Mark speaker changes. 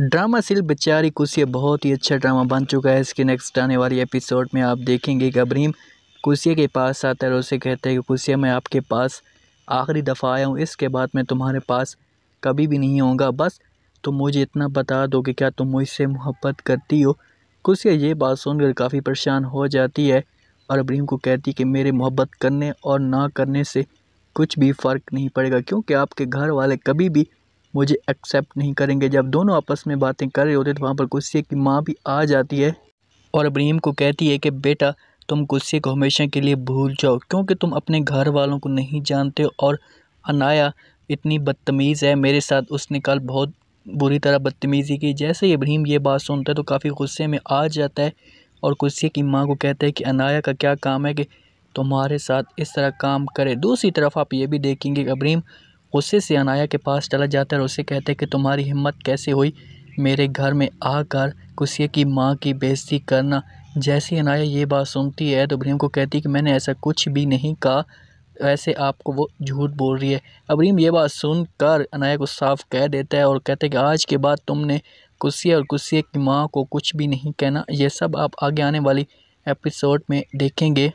Speaker 1: drama सिल बेचारी कुशिया बहुत ही अच्छा ड्रामा बन चुका है इसके नेक्स्ट आने वाली एपिसोड में आप देखेंगे कि अब्रीम कुशिया के पास आता है और उसे कहते हैं कि कुशिया मैं आपके पास आखिरी दफ़ा आया हूँ इसके बाद मैं तुम्हारे पास कभी भी नहीं आऊँगा बस तुम मुझे इतना बता दो कि क्या तुम मुझसे मोहब्बत करती हो कुशिया ये बात सुनकर काफ़ी परेशान हो जाती है और अब्रीम को कहती कि मेरे मोहब्बत करने और ना करने से कुछ भी फ़र्क नहीं पड़ेगा क्योंकि आपके घर वाले कभी भी मुझे एक्सेप्ट नहीं करेंगे जब दोनों आपस में बातें कर रहे होते तो वहाँ पर गुस्से की माँ भी आ जाती है और अब्रीम को कहती है कि बेटा तुम गुस्से को हमेशा के लिए भूल जाओ क्योंकि तुम अपने घर वालों को नहीं जानते और अनाया इतनी बदतमीज़ है मेरे साथ उसने कल बहुत बुरी तरह बदतमीज़ी की जैसे ही अब्रीम ये बात सुनता है तो काफ़ी गुस्से में आ जाता है और गुस्से की माँ को कहता है कि अनाया का क्या काम है कि तुम्हारे साथ इस तरह काम करे दूसरी तरफ आप ये भी देखेंगे कि अब्रीम से अनाया के पास चला जाता है और उसे कहते हैं कि तुम्हारी हिम्मत कैसे हुई मेरे घर में आकर कुसिया की माँ की बेइज्जती करना जैसे अनाया ये बात सुनती है तो अब्रीम को कहती है कि मैंने ऐसा कुछ भी नहीं कहा वैसे आपको वो झूठ बोल रही है अब्रीम ये बात सुनकर अनाया को साफ कह देता है और कहते कि आज के बाद तुमने कुसिया और कुसिया की माँ को कुछ भी नहीं कहना यह सब आप आगे आने वाली एपिसोड में देखेंगे